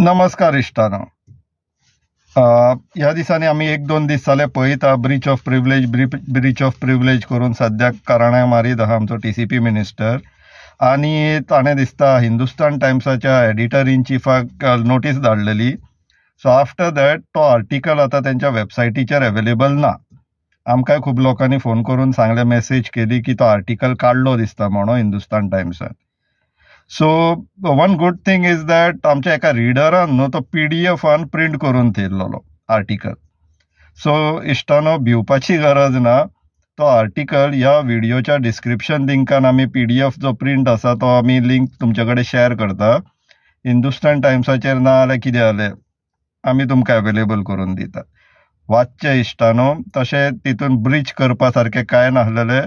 नमस्कार इश्टाना ह्या दिसांनी आम्ही एक दोन दीस जाले पळयता breach of privilege breach of privilege करून सध्या कारणे मारीत आहा आमचो टी सी पी मिनिस्टर आणि ताणें दिसता हिंदुस्तान टायम्साच्या एडिटर इन चिफाक नोटीस धाडलेली सो आफ्टर दॅट तो आर्टिकल आता तेंच्या वेबसायटीचेर अवेलेबल ना आमकांय खूब लोकांनी फोन करून सांगले मेसेज केली की तो आर्टिकल काडलो दिसता म्हणून हिंदुस्तान टायम्सान so one good thing is that आमच्या एका रिडरान न्हू तो पी डी एफान प्रिंट करून थेल्लो आर्टिकल सो इश्टानो भिवपाची गरज ना तो आर्टिकल ह्या व्हिडिओच्या डिस्क्रिप्शन लिंकान आमी पी डी एफ जो प्रिंट आसा तो आमी लिंक तुमचे कडेन शेअर करता हिंदुस्तान टायम्साचेर ना जाल्यार कितें जालें आमी तुमकां अवेलेबल करून दितात वाचचे इश्टानो तशें तितून ब्रीच करपा सारकें कांय नासलेलें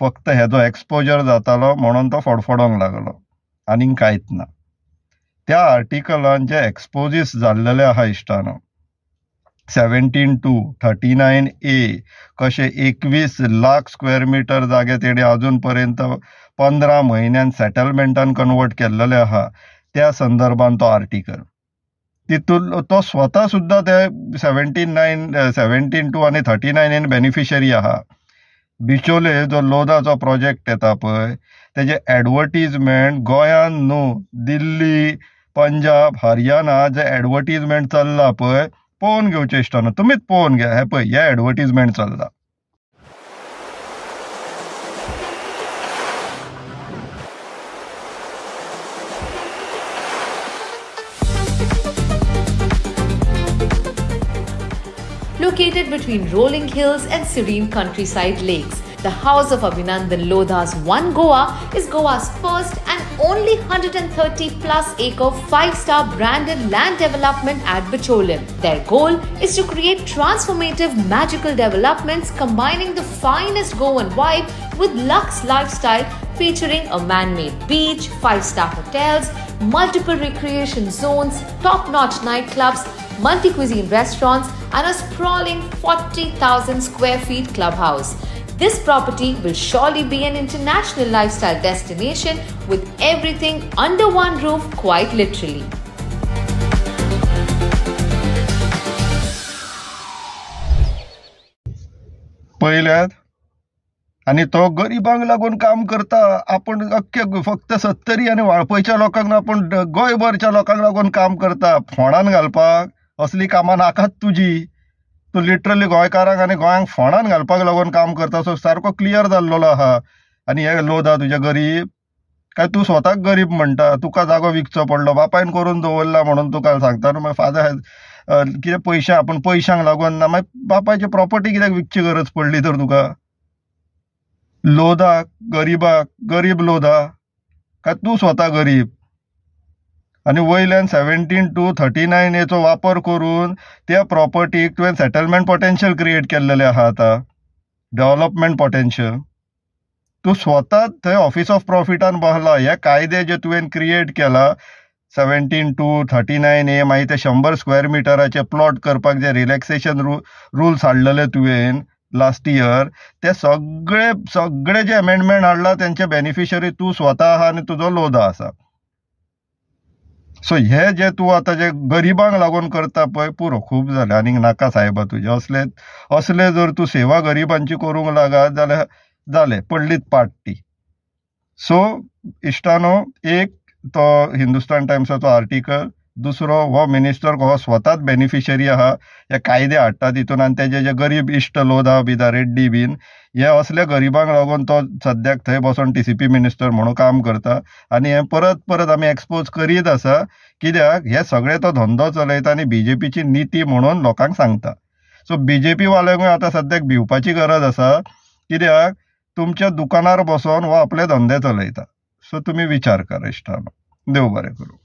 फक्त हेजो एक्सपोजर जातालो म्हणून तो फडफडोंक लागलो आनीक कांयच ना त्या आर्टिकलान जे एक्सपोजीस जाल्लेले आहा इश्टानो सेवेंटीन टू थर्टी नायन ए कशे एकवीस लाख स्क्वेअर मिटर जागे तेणे अजून पर्यंत पंदरा म्हयन्यान सेटलमेंटान कन्वर्ट केल्लेले आहा त्या संदर्भात तो आर्टिकल तितून तो स्वता सुद्धा ते सेवेंटीन नायन सेवेंटीन टू आणि थर्टी नायन बेनिफिशरी आहा बिचोले जो लोदाचो प्रोजेक्ट येता पळय तेजे एडवर्टीजमेंट गोयान न्हू दिल्ली पंजाब हरयाणा जे एडवर्टीजमेंट चल्ला पळय पळोवन घेवचे इश्टोन तुमीच पळोवन घ्या हे पळय हे एडवर्टीजमेंट चल्ला located between rolling hills and serene countryside lakes. The house of Abhinandan Lodha's One Goa is Goa's first and only 130 plus acre 5 star branded land development at Bicholim. Their goal is to create transformative magical developments combining the finest Goan vibe with luxe lifestyle featuring a man-made beach, five-star hotels, multiple recreation zones, top-notch nightclubs, multi cuisine restaurants, and a sprawling 40,000 square feet clubhouse. This property will surely be an international lifestyle destination with everything under one roof, quite literally. पहिल्यात आणि तो गरिबांक लागून काम करता आपण अख्ख्या फक्त सत्तरी आणि वाळपयच्या लोकांक आपण गोंयभरच्या लोकांक लागून काम करता फोंडान घालपाक असली कामां नाकात तुजी तूं लिटरली गोंयकारांक आनी गोंयांक फोंडान घालपाक लागून काम करता सो सारको क्लियर जाल्लो आहा आनी हे लोदा तुजे गरीब काय तूं स्वताक गरीब म्हणटा तुका जागो विकचो पडलो बापायन करून दवरला म्हणून तुका सांगता न्हू मागीर फादर कितें पयशे आपूण पयशांक लागून ना मागीर बापायची प्रॉपर्टी कित्याक विकची गरज पडली तर तुका लोदाक गरिबाक गरीब लोदा काय तूं स्वता गरीब आणि वयल्यान सेवेंटीन टू थर्टी नायन एचो वापर करून त्या प्रॉपर्टीक तुवें सेटलमेंट पोटेंशियल क्रिएट केल्लेलें आहा आतां डेवलॉपमेंट पोटेन्शियल तूं स्वता थंय ऑफिस ऑफ प्रॉफिटान बसला हे कायदे जे तुवें क्रिएट केला सेवेंटीन टू थर्टी नायन ए मागीर ते शंबर स्क्वेअर मिटराचे प्लॉट करपाक जे रिलॅक्सेशन रू रुल्स हाडलेले तुवें लास्ट इयर ते सगळे सगळे जे अमेंडमेंट हाडला त्यांचे बेनिफिशरी तूं स्वता आहा आनी तुजो लोदा आसा सो हे जे तू आता जे गरिबांक लागून करता पळय पुरो खूब जालें आनीक नाका साहेबा तुजें असले असले जर तूं सेवा गरिबांची करूंक लागा जाल्यार जालें पडलीत पाटी सो इश्टानो एक तो हिंदुस्तान टायम्साचो आर्टिकल दुसरो हो मिनिस्टर हो स्वताच बेनिफिशरी आहा हे कायदे हाडटा तितून आनी तेजे जे गरीब इश्ट लोधा बिदा रेड्डी बीन हे असले गरिबांक लागून तो सद्याक थंय बसून टी सी पी मिनिस्टर म्हणून काम करता आनी हे परत परत आमी एक्सपोज करीत आसा कित्याक हे सगळे तो धंदो चलयता आनी बी जे पीची निती म्हणून लोकांक सांगता सो बी जे पी वाल्यांकूय आतां सद्याक भिवपाची गरज आसा कित्याक तुमच्या दुकानार बसून हो आपले धंदे चलयता सो तुमी विचार करा इश्टानो देव बरें करूं